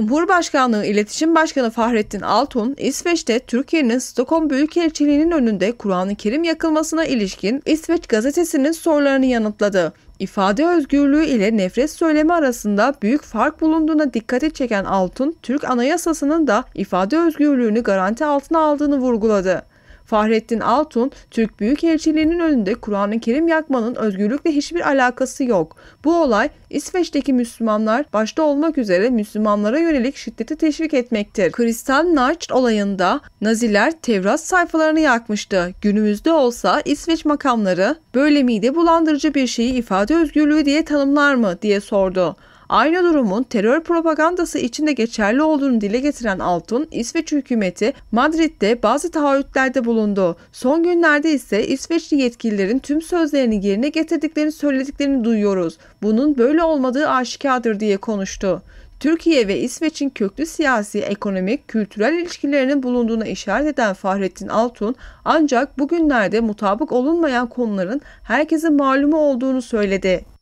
Cumhurbaşkanlığı İletişim Başkanı Fahrettin Altun, İsveç'te Türkiye'nin Stockholm Büyükelçiliği'nin önünde Kur'an-ı Kerim yakılmasına ilişkin İsveç gazetesinin sorularını yanıtladı. İfade özgürlüğü ile nefret söylemi arasında büyük fark bulunduğuna dikkati çeken Altun, Türk Anayasası'nın da ifade özgürlüğünü garanti altına aldığını vurguladı. Fahrettin Altun, Türk Büyükelçiliğinin önünde Kur'an-ı Kerim yakmanın özgürlükle hiçbir alakası yok. Bu olay İsveç'teki Müslümanlar başta olmak üzere Müslümanlara yönelik şiddeti teşvik etmektir. Kristan Nacht olayında Naziler Tevrat sayfalarını yakmıştı. Günümüzde olsa İsveç makamları böyle mide bulandırıcı bir şeyi ifade özgürlüğü diye tanımlar mı diye sordu. Aynı durumun terör propagandası içinde geçerli olduğunu dile getiren Altun, İsveç hükümeti Madrid'de bazı taahhütlerde bulundu. Son günlerde ise İsveçli yetkililerin tüm sözlerini yerine getirdiklerini söylediklerini duyuyoruz. Bunun böyle olmadığı aşikardır diye konuştu. Türkiye ve İsveç'in köklü siyasi, ekonomik, kültürel ilişkilerinin bulunduğuna işaret eden Fahrettin Altun ancak bugünlerde mutabık olunmayan konuların herkesin malumu olduğunu söyledi.